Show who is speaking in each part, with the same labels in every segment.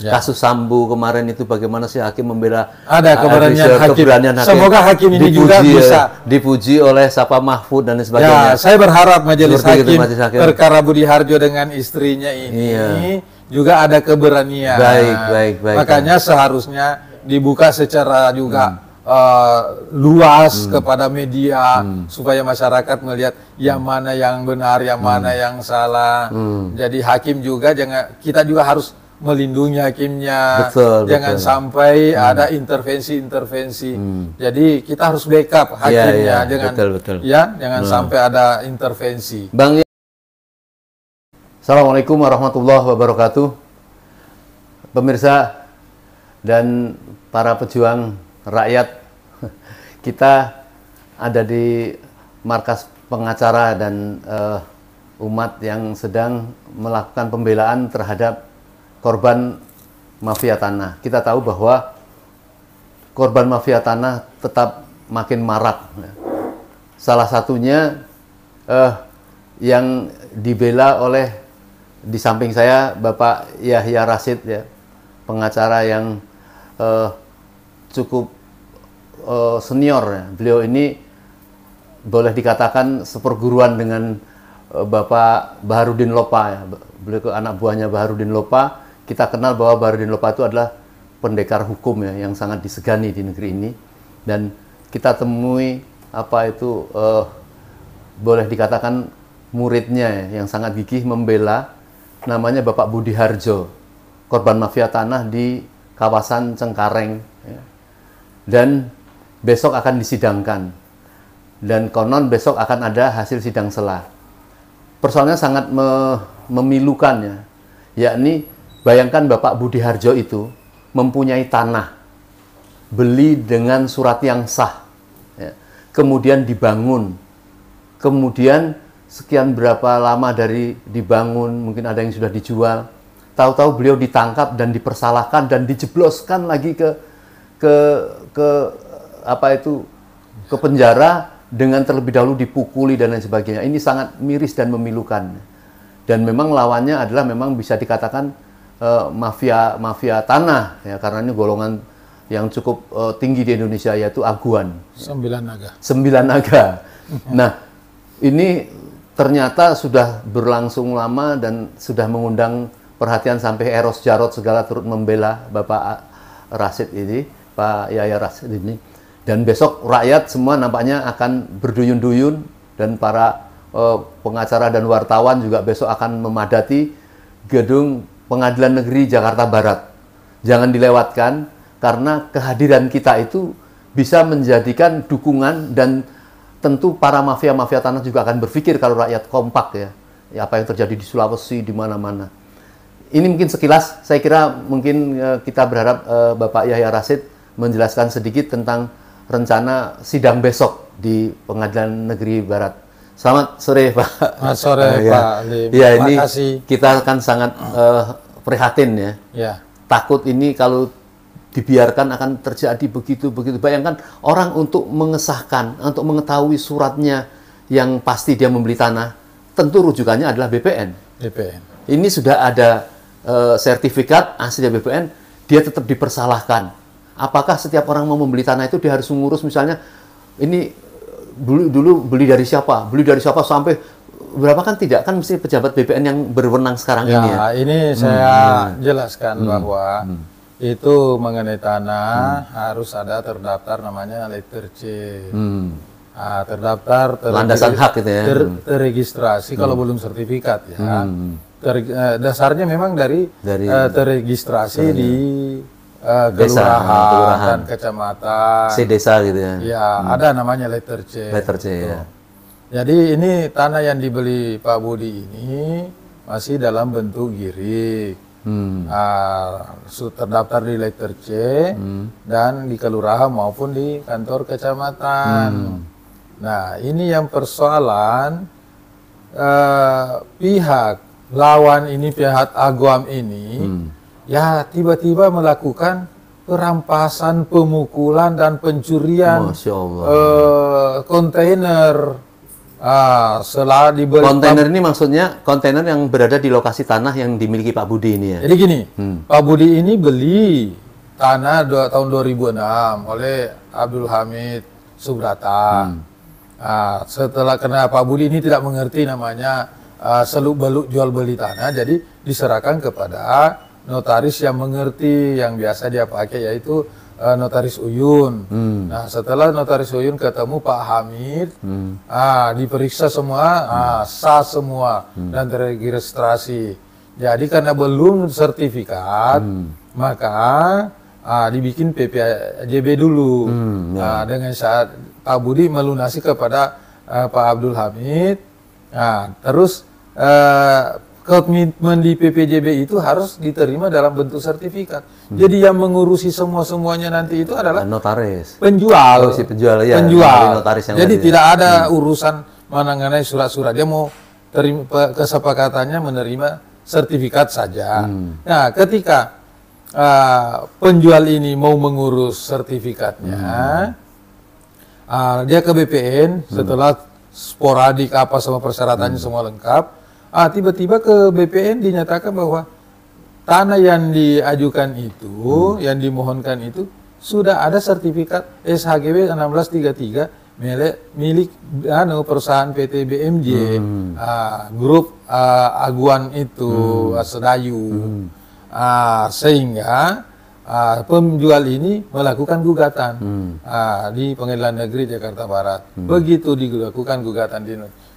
Speaker 1: Ya. Kasus Sambu kemarin itu bagaimana sih hakim membela ada eh, keberanian, hakim. keberanian hakim. Semoga hakim ini dipuji, juga bisa eh, dipuji oleh Sapa Mahfud dan ya, sebagainya. Ya, saya berharap majelis hakim,
Speaker 2: majelis hakim perkara Budi Harjo dengan istrinya ini iya. juga ada keberanian. Baik, baik, baik. Makanya kan. seharusnya dibuka secara juga hmm. Uh, luas hmm. kepada media hmm. supaya masyarakat melihat yang hmm. mana yang benar, yang hmm. mana yang salah. Hmm. Jadi hakim juga jangan kita juga harus melindungi hakimnya. Betul, Jangan betul. sampai hmm. ada intervensi-intervensi. Hmm. Jadi kita harus backup iya, hakimnya. Ya, ya, jangan betul, betul. ya jangan hmm. sampai ada intervensi. Bang
Speaker 1: ya- Assalamualaikum warahmatullahi wabarakatuh. Pemirsa dan para pejuang rakyat kita ada di markas pengacara dan uh, umat yang sedang melakukan pembelaan terhadap korban mafia tanah. Kita tahu bahwa korban mafia tanah tetap makin marak. Salah satunya eh, yang dibela oleh di samping saya Bapak Yahya Rasid ya, pengacara yang eh, cukup eh, senior. Ya. Beliau ini boleh dikatakan seperguruan dengan eh, Bapak Baharudin Lopa ya. Beliau anak buahnya Baharudin Lopa kita kenal bahwa Barudin Lopa itu adalah pendekar hukum ya yang sangat disegani di negeri ini dan kita temui apa itu uh, boleh dikatakan muridnya ya, yang sangat gigih membela namanya Bapak Budi Harjo korban mafia tanah di kawasan Cengkareng ya. dan besok akan disidangkan dan konon besok akan ada hasil sidang selah persoalannya sangat me memilukan ya, yakni Bayangkan Bapak Budi Harjo itu mempunyai tanah, beli dengan surat yang sah, ya. kemudian dibangun, kemudian sekian berapa lama dari dibangun, mungkin ada yang sudah dijual. Tahu-tahu beliau ditangkap dan dipersalahkan dan dijebloskan lagi ke ke ke apa itu ke penjara dengan terlebih dahulu dipukuli dan lain sebagainya. Ini sangat miris dan memilukan. Dan memang lawannya adalah memang bisa dikatakan Eh, mafia mafia tanah ya karena ini golongan yang cukup uh, tinggi di Indonesia yaitu aguan.
Speaker 2: Sembilan naga.
Speaker 1: Sembilan naga. Nah, ini ternyata sudah berlangsung lama dan sudah mengundang perhatian sampai Eros Jarot segala turut membela Bapak Rasid ini, Pak Yaya Rasid ini. Dan besok rakyat semua nampaknya akan berduyun-duyun dan para uh, pengacara dan wartawan juga besok akan memadati gedung Pengadilan Negeri Jakarta Barat. Jangan dilewatkan karena kehadiran kita itu bisa menjadikan dukungan dan tentu para mafia-mafia tanah juga akan berpikir kalau rakyat kompak ya. ya apa yang terjadi di Sulawesi, di mana-mana. Ini mungkin sekilas, saya kira mungkin e, kita berharap e, Bapak Yahya Rasid menjelaskan sedikit tentang rencana sidang besok di Pengadilan Negeri Barat. Selamat sore Pak. Selamat sore uh, ya. Pak. Iya ini kasih. kita akan sangat uh, prihatin ya. ya. Takut ini kalau dibiarkan akan terjadi begitu begitu. Bayangkan orang untuk mengesahkan, untuk mengetahui suratnya yang pasti dia membeli tanah, tentu rujukannya adalah BPN. BPN. Ini sudah ada uh, sertifikat asli BPN, dia tetap dipersalahkan. Apakah setiap orang mau membeli tanah itu dia harus mengurus misalnya ini dulu dulu beli dari siapa beli dari siapa sampai berapa kan tidak kan mesti pejabat BPN yang berwenang sekarang ya, ini ya
Speaker 2: ini hmm, saya hmm. jelaskan hmm. bahwa hmm. itu mengenai tanah hmm. harus ada terdaftar namanya letter C hmm. Nah, terdaftar ter landasan hak gitu ya ter terregistrasi hmm. kalau belum sertifikat ya hmm. ter, eh, dasarnya memang dari, dari uh, terregistrasi di Eh, kelurahan kelurahan, kecamatan, si
Speaker 1: desa gitu ya. Ya,
Speaker 2: hmm. ada namanya letter C. Letter C gitu. ya. Jadi ini tanah yang dibeli Pak Budi ini masih dalam bentuk giri, Hmm. Uh, terdaftar di letter C hmm. dan di kelurahan maupun di kantor kecamatan. Hmm. Nah, ini yang persoalan uh, pihak lawan ini pihak Aguam ini hmm ya tiba-tiba melakukan perampasan, pemukulan dan pencurian
Speaker 1: eh, kontainer. Ah, setelah diberi kontainer ini maksudnya kontainer yang berada di lokasi tanah yang dimiliki Pak Budi ini ya. Jadi gini, hmm. Pak Budi
Speaker 2: ini beli tanah dua, tahun 2006 oleh Abdul Hamid Subrata. Hmm. Ah, setelah karena Pak Budi ini tidak mengerti namanya uh, ah, seluk beluk jual beli tanah, jadi diserahkan kepada notaris yang mengerti yang biasa dia pakai yaitu uh, notaris Uyun. Hmm. Nah, setelah notaris Uyun ketemu Pak Hamid, hmm. ah diperiksa semua, ah, hmm. ah sah semua hmm. dan terregistrasi. Jadi karena belum sertifikat, hmm. maka ah dibikin PPJB dulu. Hmm, ya. ah, dengan saat Pak Budi melunasi kepada uh, Pak Abdul Hamid. Nah, terus uh, komitmen di PPJB itu harus diterima dalam bentuk sertifikat. Hmm. Jadi yang mengurusi semua semuanya nanti itu adalah
Speaker 1: notaris, penjual, oh, si penjual,
Speaker 2: ya, penjual. Notaris yang Jadi tidak ada hmm. urusan mengenai surat-surat. Dia mau terima, kesepakatannya menerima sertifikat saja. Hmm. Nah, ketika uh, penjual ini mau mengurus sertifikatnya, hmm. uh, dia ke BPN hmm. setelah sporadik apa semua persyaratannya hmm. semua lengkap ah tiba-tiba ke BPN dinyatakan bahwa tanah yang diajukan itu, hmm. yang dimohonkan itu sudah ada sertifikat SHGB 1633 milik milik anu perusahaan PT BMJ hmm. uh, grup uh, Aguan itu hmm. Ah, Sedayu hmm. Uh, sehingga uh, penjual ini melakukan gugatan hmm. uh, di Pengadilan Negeri Jakarta Barat hmm. begitu dilakukan gugatan di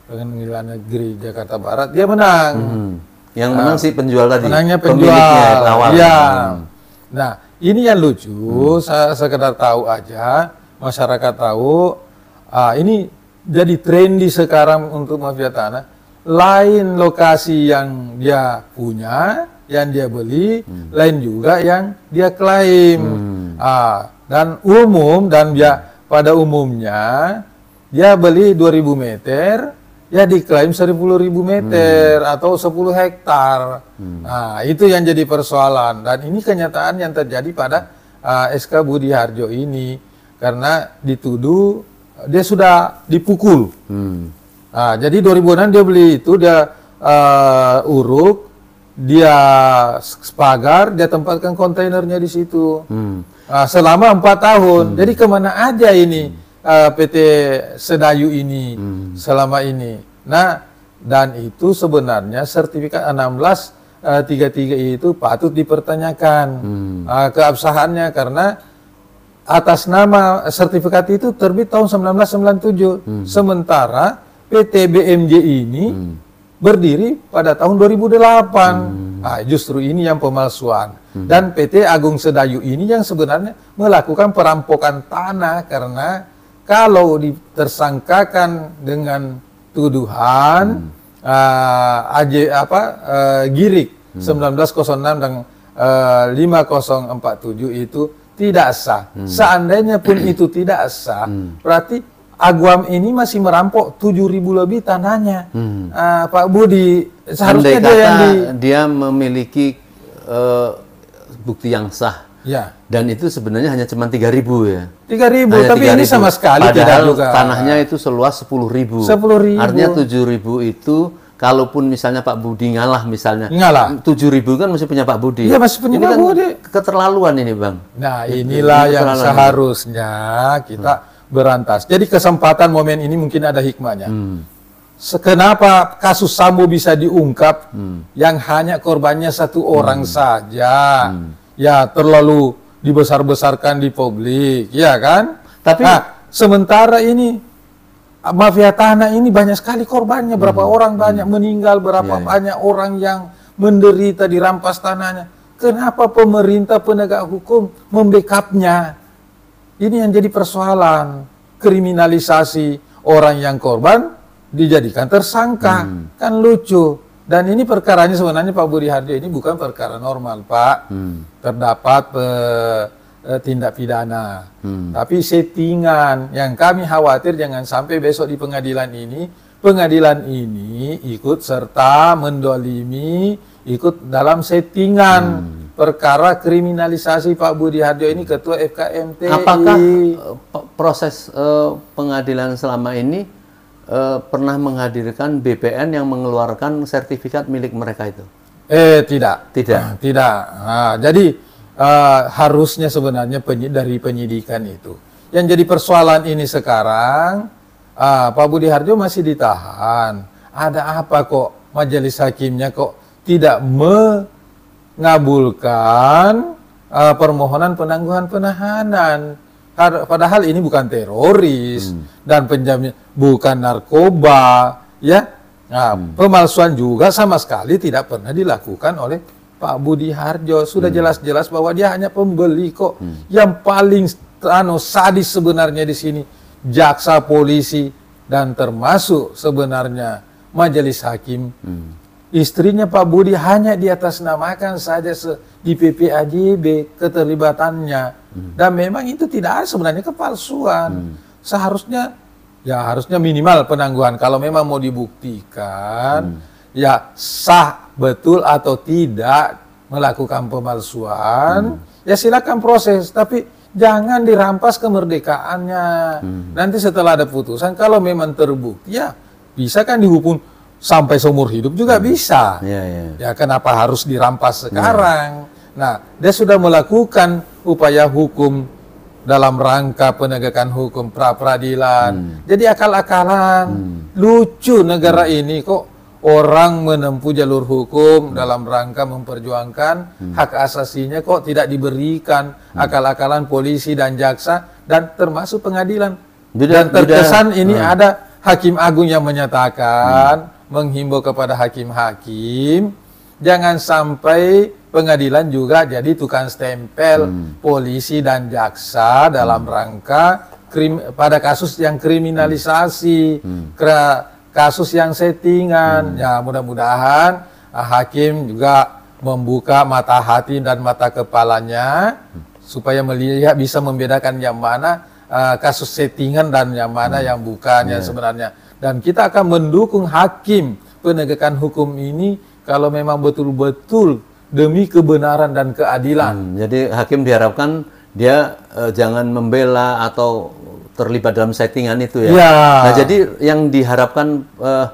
Speaker 2: pengadilan negeri Jakarta Barat dia menang.
Speaker 1: Hmm. Yang nah, menang si penjual tadi. Menangnya penjual. Ya. Hmm.
Speaker 2: Nah ini yang lucu. Hmm. Saya sekedar tahu aja masyarakat tahu. Ah, ini jadi trendy sekarang untuk mafia tanah. Lain lokasi yang dia punya, yang dia beli, hmm. lain juga yang dia klaim. Hmm. Ah, dan umum dan dia pada umumnya dia beli 2000 meter ya diklaim ribu meter hmm. atau 10 hektar. Hmm. Nah, itu yang jadi persoalan dan ini kenyataan yang terjadi pada uh, eh, SK Budi Harjo ini karena dituduh dia sudah dipukul. Hmm. Nah, jadi an dia beli itu dia uh, uruk, dia spagar, dia tempatkan kontainernya di situ. Hmm. Nah, selama 4 tahun. Hmm. Jadi kemana aja ini? Hmm uh, eh, PT Sedayu ini hmm. selama ini. Nah, dan itu sebenarnya sertifikat 16 eh, tiga-tiga uh, itu patut dipertanyakan hmm. uh, keabsahannya karena atas nama sertifikat itu terbit tahun 1997. Hmm. Sementara PT BMJ ini hmm. berdiri pada tahun 2008. Hmm. Nah, justru ini yang pemalsuan. Hmm. Dan PT Agung Sedayu ini yang sebenarnya melakukan perampokan tanah karena kalau ditersangkakan dengan tuduhan hmm. uh, eh, AJ apa uh, Girik hmm. 1906 dan eh, uh, 5047 itu tidak sah. Hmm. Seandainya pun hmm. itu tidak sah, hmm. berarti Aguam ini masih merampok ribu lebih tanahnya. Hmm. Uh, Pak Budi
Speaker 1: seharusnya dia yang di... dia memiliki uh, bukti yang sah Ya. Dan itu sebenarnya hanya cuma 3.000 ya. 3.000, tapi 3 ini sama sekali Padahal tidak juga. tanahnya itu seluas 10.000. ribu. Artinya 7.000 itu kalaupun misalnya Pak Budi ngalah misalnya. Ngalah. 7.000 kan masih punya Pak Budi. Iya, masih punya ini Pak kan Budi. keterlaluan ini, Bang.
Speaker 2: Nah, inilah ini yang seharusnya ini. kita hmm. berantas. Jadi kesempatan momen ini mungkin ada hikmahnya. Hmm. Kenapa kasus Sambo bisa diungkap hmm. yang hanya korbannya satu orang hmm. saja? Hmm ya terlalu dibesar-besarkan di publik, ya kan? Tapi nah, sementara ini mafia tanah ini banyak sekali korbannya, berapa hmm, orang hmm. banyak hmm. meninggal, berapa yeah, ya. banyak orang yang menderita dirampas tanahnya. Kenapa pemerintah penegak hukum membekapnya? Ini yang jadi persoalan kriminalisasi orang yang korban dijadikan tersangka hmm. kan lucu dan ini perkaranya sebenarnya Pak Budi Harjo ini bukan perkara normal, Pak. Hmm. Terdapat pe, eh, tindak pidana. Hmm. Tapi settingan yang kami khawatir jangan sampai besok di pengadilan ini, pengadilan ini ikut serta mendolimi, ikut dalam settingan. Hmm perkara kriminalisasi Pak Budi Harjo ini ketua FKMT. Apakah
Speaker 1: eh, proses uh, pengadilan selama ini eh, pernah menghadirkan BPN yang mengeluarkan sertifikat milik mereka itu?
Speaker 2: Eh tidak, tidak, ah, tidak. Nah, jadi eh, harusnya sebenarnya penyi dari penyidikan itu. Yang jadi persoalan ini sekarang, eh, Pak Budi Harjo masih ditahan. Ada apa kok majelis hakimnya kok tidak mengabulkan uh, permohonan penangguhan penahanan? padahal ini bukan teroris hmm. dan penjamin bukan narkoba ya nah, hmm. pemalsuan juga sama sekali tidak pernah dilakukan oleh Pak Budi Harjo sudah hmm. jelas-jelas hmm. bahwa dia hanya pembeli kok hmm. yang paling anu sadis sebenarnya di sini jaksa polisi dan termasuk sebenarnya majelis hakim hmm. Istrinya Pak Budi hanya di atas namakan saja IPP AJB keterlibatannya. Hmm. Dan memang itu tidak ada sebenarnya kepalsuan. Hmm. Seharusnya ya harusnya minimal penangguhan kalau memang mau dibuktikan hmm. ya sah betul atau tidak melakukan pemalsuan hmm. ya silakan proses tapi jangan dirampas kemerdekaannya. Hmm. Nanti setelah ada putusan kalau memang terbukti ya bisa kan dihukum sampai seumur hidup juga hmm. bisa. Ya, ya. ya kenapa harus dirampas hmm. sekarang? Ya. Nah, dia sudah melakukan upaya hukum dalam rangka penegakan hukum pra peradilan. Hmm. Jadi akal-akalan, hmm. lucu negara hmm. ini kok orang menempuh jalur hukum hmm. dalam rangka memperjuangkan hmm. hak asasinya kok tidak diberikan hmm. akal-akalan polisi dan jaksa dan termasuk pengadilan. Duda, dan terkesan duda. ini hmm. ada hakim agung yang menyatakan hmm menghimbau kepada hakim-hakim jangan sampai pengadilan juga jadi tukang stempel hmm. polisi dan jaksa dalam hmm. rangka krim, pada kasus yang kriminalisasi hmm. hmm. Kera, kasus yang settingan hmm. ya mudah-mudahan ah, hakim juga membuka mata hati dan mata kepalanya hmm. supaya melihat bisa membedakan yang mana uh, kasus settingan dan yang mana hmm. yang bukan yeah. yang iya. sebenarnya dan kita akan mendukung hakim penegakan hukum ini kalau memang betul-betul demi kebenaran dan keadilan. Hmm,
Speaker 1: jadi hakim diharapkan dia eh, jangan membela atau terlibat dalam settingan itu ya. ya. Nah, jadi yang diharapkan eh,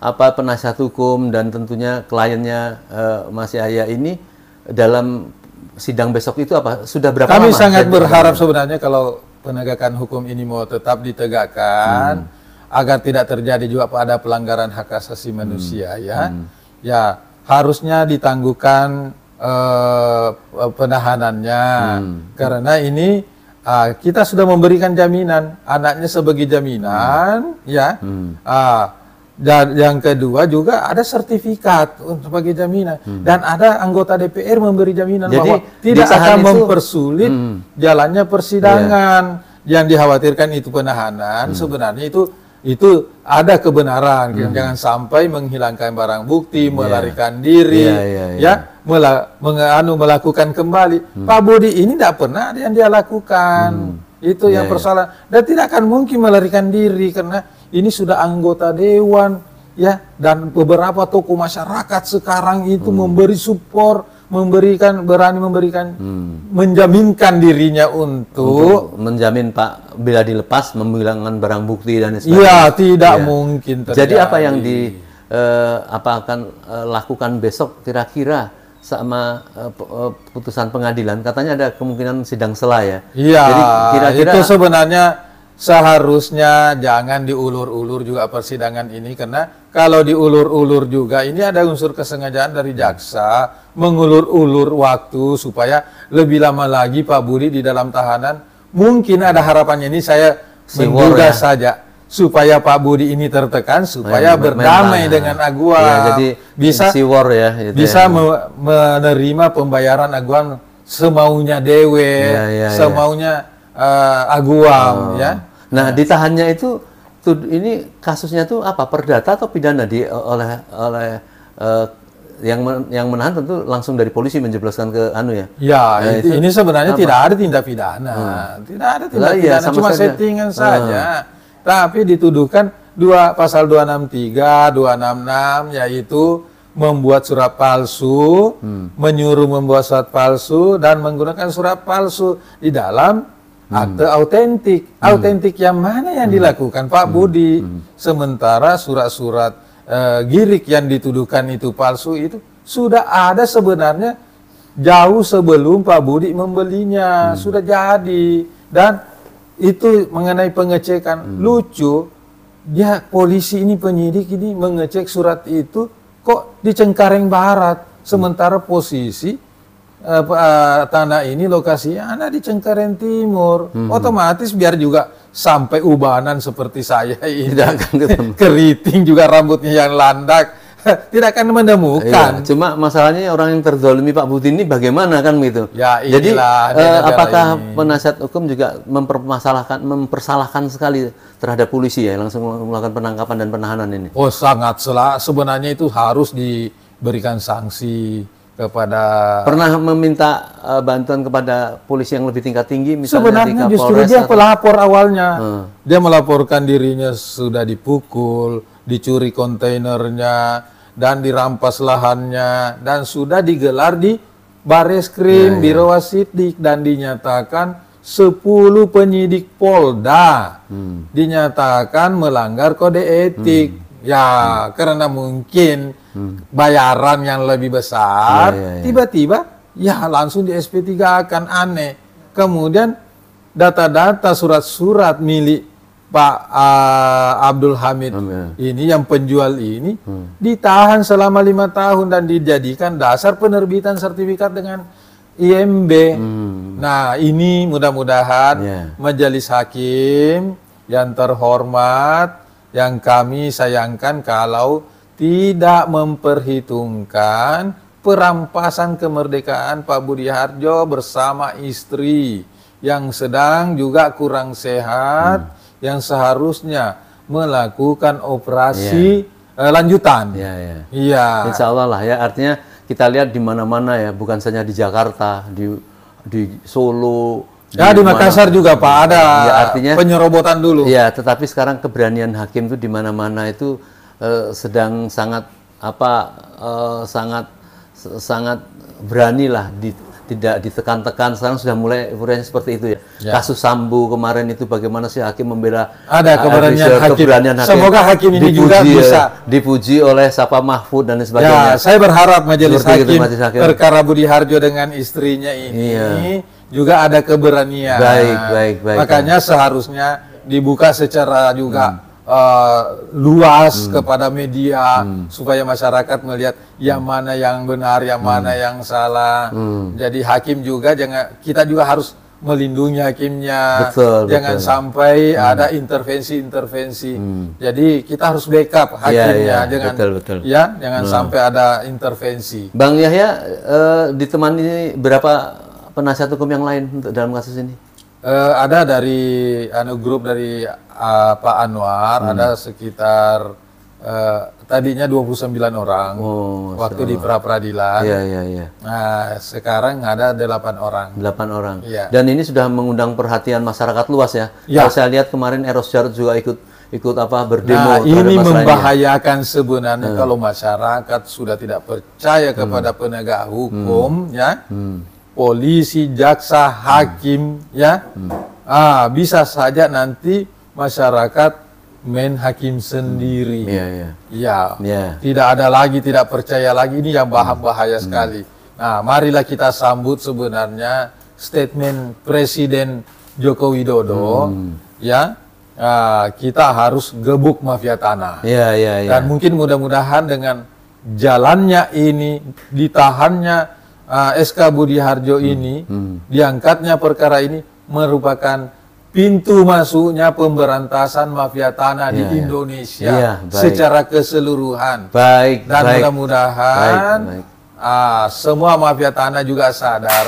Speaker 1: apa penasihat hukum dan tentunya kliennya eh, Mas Yahya ini dalam sidang besok itu apa? Sudah berapa Kami lama? Kami sangat berharap
Speaker 2: sebenarnya kalau penegakan hukum ini mau tetap ditegakkan hmm agar tidak terjadi juga pada pelanggaran hak asasi hmm. manusia ya. Hmm. Ya, harusnya ditangguhkan uh, penahanannya hmm. karena ini uh, kita sudah memberikan jaminan anaknya sebagai jaminan hmm. ya. Hmm. Uh, dan yang kedua juga ada sertifikat sebagai jaminan hmm. dan ada anggota DPR memberi jaminan Jadi, bahwa tidak akan mempersulit hmm. jalannya persidangan. Yeah. Yang dikhawatirkan itu penahanan hmm. sebenarnya itu itu ada kebenaran hmm. jangan sampai menghilangkan barang bukti yeah. melarikan diri yeah, yeah, yeah. ya mela menganu melakukan kembali hmm. Pak Budi ini tidak pernah yang dia lakukan hmm. itu yeah, yang iya, iya. persoalan yeah. dan tidak akan mungkin melarikan diri karena ini sudah anggota dewan ya dan beberapa tokoh masyarakat sekarang itu hmm. memberi support memberikan berani memberikan hmm. menjaminkan dirinya untuk, untuk
Speaker 1: menjamin Pak bila dilepas membilangkan barang bukti dan iya, sebagainya. Iya, tidak ya. mungkin terjadi. Jadi apa yang di eh, apa akan eh, lakukan besok kira-kira sama eh, eh, putusan pengadilan katanya ada kemungkinan sidang sela ya. Iya. Jadi kira-kira itu
Speaker 2: sebenarnya seharusnya jangan diulur-ulur juga persidangan ini karena kalau diulur-ulur juga ini ada unsur kesengajaan dari jaksa mengulur-ulur waktu supaya lebih lama lagi Pak Budi di dalam tahanan mungkin ada harapannya ini saya menduga ya. saja supaya Pak Budi ini tertekan iya, supaya ya, berdamai dengan iya, Agua ya, jadi bisa
Speaker 1: ya gitu bisa ya.
Speaker 2: menerima pembayaran aguan semaunya dewe ya, ya, semaunya ya
Speaker 1: uh, Aguam oh. ya. Nah, ya. ditahannya itu tuh, ini kasusnya tuh apa? Perdata atau pidana di eh, oleh oleh uh, yang men, yang menahan tentu langsung dari polisi menjebloskan ke anu ya. Ya, nah, itu, ini sebenarnya apa? tidak ada
Speaker 2: tindak pidana. Hmm. Tidak ada tindak Lalu, iya, pidana, iya, cuma saja. settingan hmm. saja. Tapi dituduhkan dua pasal 263, 266 yaitu membuat surat palsu, hmm. menyuruh membuat surat palsu dan menggunakan surat palsu di dalam akte hmm. autentik. Autentik yang mana yang hmm. dilakukan Pak hmm. Budi? Hmm. Sementara surat-surat e, girik yang dituduhkan itu palsu itu sudah ada sebenarnya jauh sebelum Pak Budi membelinya, hmm. sudah jadi. Dan itu mengenai pengecekan hmm. lucu, Ya polisi ini penyidik ini mengecek surat itu kok di Cengkareng Barat, hmm. sementara posisi uh, uh, tanah ini lokasinya ada di Cengkareng Timur. Hmm. Otomatis biar juga sampai ubanan seperti saya ini
Speaker 1: keriting juga rambutnya yang landak tidak akan menemukan. Iya, cuma masalahnya orang yang terdolimi Pak Budi ini bagaimana kan gitu. Ya, Jadi eh, apakah ini. penasihat hukum juga mempermasalahkan mempersalahkan sekali terhadap polisi ya langsung melakukan penangkapan dan penahanan ini?
Speaker 2: Oh sangat salah, sebenarnya itu harus
Speaker 1: diberikan sanksi kepada pernah meminta uh, bantuan kepada polisi yang lebih tingkat tinggi misalnya sebenarnya di justru dia atau... pelapor awalnya
Speaker 2: hmm. dia melaporkan dirinya sudah dipukul dicuri kontainernya dan dirampas lahannya dan sudah digelar di baris krim ya, ya. biro wasidik dan dinyatakan 10 penyidik Polda hmm. dinyatakan melanggar kode etik hmm. Ya, hmm. karena mungkin hmm. bayaran yang lebih besar iya, iya, iya. tiba-tiba ya, ya, ya. ya langsung di SP3 akan aneh. Kemudian data-data surat-surat milik Pak uh, Abdul Hamid ya. ini yang penjual ini hmm. ditahan selama lima tahun dan dijadikan dasar penerbitan sertifikat dengan IMB. Hmm. Nah ini mudah-mudahan yeah. Majelis Hakim yang terhormat yang kami sayangkan kalau tidak memperhitungkan perampasan kemerdekaan Pak Budi Harjo bersama istri yang sedang juga kurang sehat hmm. yang
Speaker 1: seharusnya
Speaker 2: melakukan operasi
Speaker 1: yeah. Iya. lanjutan. Iya. Yeah, yeah. yeah. Insya Allah lah ya artinya kita lihat di mana-mana ya bukan hanya di Jakarta di di Solo Ya di, ah, Makassar juga Pak ada ya, artinya, penyerobotan dulu. Ya, tetapi sekarang keberanian hakim itu di mana-mana itu uh, sedang sangat apa uh, sangat sangat lah di, tidak ditekan-tekan sekarang sudah mulai ukurannya seperti itu ya. ya. Kasus Sambu kemarin itu bagaimana sih hakim membela ada eh, keberanian, hakim. keberanian hakim. Semoga hakim ini dipuji, juga bisa dipuji oleh Sapa Mahfud dan ya, sebagainya. Ya, saya berharap majelis hakim, itu, majelis hakim perkara Budi Harjo dengan istrinya ini iya
Speaker 2: juga ada keberanian. Baik, baik, baik. Makanya seharusnya dibuka secara juga hmm. uh, luas hmm. kepada media hmm. supaya masyarakat melihat yang hmm. mana yang benar, yang hmm. mana yang salah. Hmm. Jadi hakim juga jangan kita juga harus melindungi hakimnya. Betul, Jangan betul. sampai hmm. ada intervensi-intervensi. Hmm. Jadi
Speaker 1: kita harus backup iya, hakimnya. Ya, ya. Jangan betul, betul. ya, jangan hmm. sampai
Speaker 2: ada intervensi.
Speaker 1: Bang Yahya uh, ditemani berapa penasihat hukum yang lain untuk dalam kasus ini?
Speaker 2: Uh, ada dari anu grup dari uh, Pak Anwar, hmm. ada sekitar uh, tadinya 29 orang
Speaker 1: oh, waktu di pra
Speaker 2: peradilan. Iya, iya, iya. Nah, sekarang ada 8 orang.
Speaker 1: 8 orang. Iya. Dan ini sudah mengundang perhatian masyarakat luas ya. ya. Kalau saya lihat kemarin Eros Jarot juga ikut ikut apa berdemo nah, ini ya. membahayakan ini. sebenarnya hmm. kalau
Speaker 2: masyarakat sudah tidak percaya hmm. kepada hmm. penegak hukum hmm. ya. Hmm polisi, jaksa, hakim, hmm. ya. Hmm. Ah, bisa saja nanti masyarakat main hakim hmm. sendiri. Hmm. Yeah, yeah. Ya. Yeah. Tidak ada lagi, tidak percaya lagi ini yang bahaya, hmm. bahaya hmm. sekali. Nah, marilah kita sambut sebenarnya statement Presiden Joko
Speaker 1: Widodo hmm.
Speaker 2: ya ah, kita harus gebuk mafia tanah.
Speaker 1: Ya, ya, ya. Dan
Speaker 2: mungkin mudah-mudahan dengan jalannya ini, ditahannya uh, ah, SK Budi Harjo hmm. ini hmm. diangkatnya perkara ini merupakan pintu masuknya pemberantasan mafia tanah ya, di iya, iya. Indonesia ya, secara keseluruhan.
Speaker 1: Baik. Dan
Speaker 2: mudah-mudahan uh, semua mafia tanah juga sadar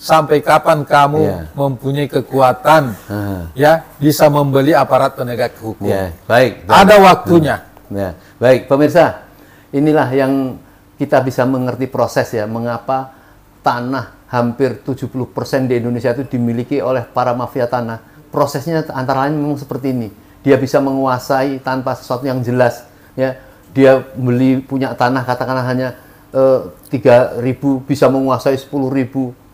Speaker 2: sampai kapan kamu ya. mempunyai kekuatan ya bisa membeli aparat
Speaker 1: penegak hukum. Ya, baik, baik. Ada waktunya. Hmm. Ya, baik pemirsa, inilah yang kita bisa mengerti proses ya mengapa tanah hampir 70% di Indonesia itu dimiliki oleh para mafia tanah. Prosesnya antara lain memang seperti ini. Dia bisa menguasai tanpa sesuatu yang jelas ya. Dia beli punya tanah katakanlah hanya eh, tiga ribu bisa menguasai 10.000.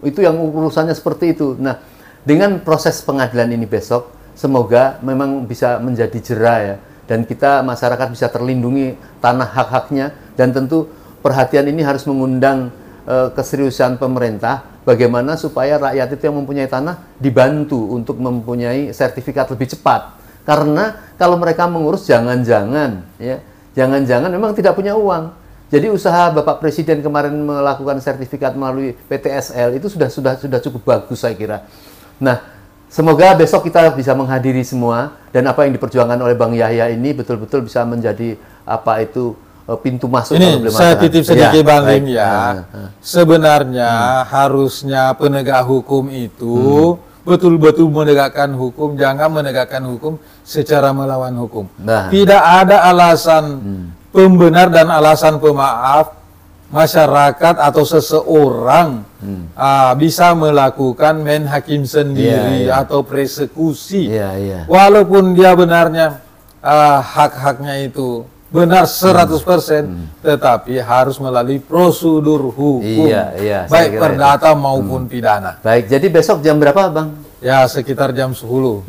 Speaker 1: Itu yang urusannya seperti itu. Nah, dengan proses pengadilan ini besok semoga memang bisa menjadi jerah ya dan kita masyarakat bisa terlindungi tanah hak-haknya dan tentu perhatian ini harus mengundang e, keseriusan pemerintah bagaimana supaya rakyat itu yang mempunyai tanah dibantu untuk mempunyai sertifikat lebih cepat. Karena kalau mereka mengurus jangan-jangan ya, jangan-jangan memang tidak punya uang. Jadi usaha Bapak Presiden kemarin melakukan sertifikat melalui PTSL itu sudah sudah sudah cukup bagus saya kira. Nah, semoga besok kita bisa menghadiri semua dan apa yang diperjuangkan oleh Bang Yahya ini betul-betul bisa menjadi apa itu Eh, pintu masuk ini kalau saya titip sedikit ya, bang Rim ya ah, ah.
Speaker 2: sebenarnya hmm. harusnya penegak hukum itu betul hmm. betul-betul menegakkan hukum jangan menegakkan hukum secara melawan hukum
Speaker 1: nah, tidak
Speaker 2: ada alasan hmm. pembenar dan alasan pemaaf masyarakat atau seseorang hmm. uh, bisa melakukan main hakim sendiri yeah, yeah. atau persekusi yeah, yeah. walaupun dia benarnya uh, hak-haknya itu benar 100% hmm. hmm. tetapi harus melalui prosedur hukum iya, iya, baik ya. perdata hmm. maupun hmm. pidana.
Speaker 1: Baik, jadi besok jam berapa, Bang?
Speaker 2: Ya sekitar jam 10.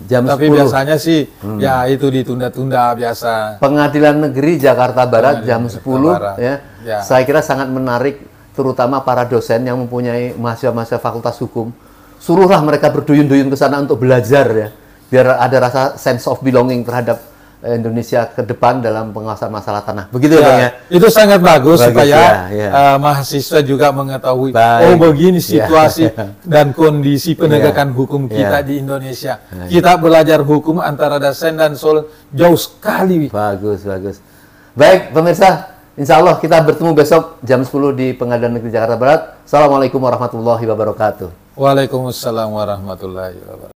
Speaker 1: Jam Tapi 10. biasanya sih hmm. ya itu ditunda-tunda
Speaker 2: biasa.
Speaker 1: Pengadilan Negeri Jakarta Barat Pengadilan jam Jakarta 10 Barat. Ya. ya. Saya kira sangat menarik terutama para dosen yang mempunyai mahasiswa-mahasiswa Fakultas Hukum. Suruhlah mereka berduyun-duyun ke sana untuk belajar ya. Biar ada rasa sense of belonging terhadap Eh, Indonesia ke depan dalam penguasaan masalah tanah. Begitu ya, ya, Bang ya. Itu
Speaker 2: sangat bagus, bagus supaya ya, eh, ya. Uh, mahasiswa juga mengetahui Baik. oh begini ya. situasi dan kondisi ya. penegakan ya. hukum kita ya. di Indonesia. Ya. Kita belajar hukum antara Dasen dan
Speaker 1: Sol jauh sekali. Bagus, bagus. Baik, pemirsa, Insya Allah kita bertemu besok jam 10 di Pengadilan Negeri Jakarta Barat. Assalamualaikum warahmatullahi wabarakatuh.
Speaker 2: Waalaikumsalam warahmatullahi wabarakatuh.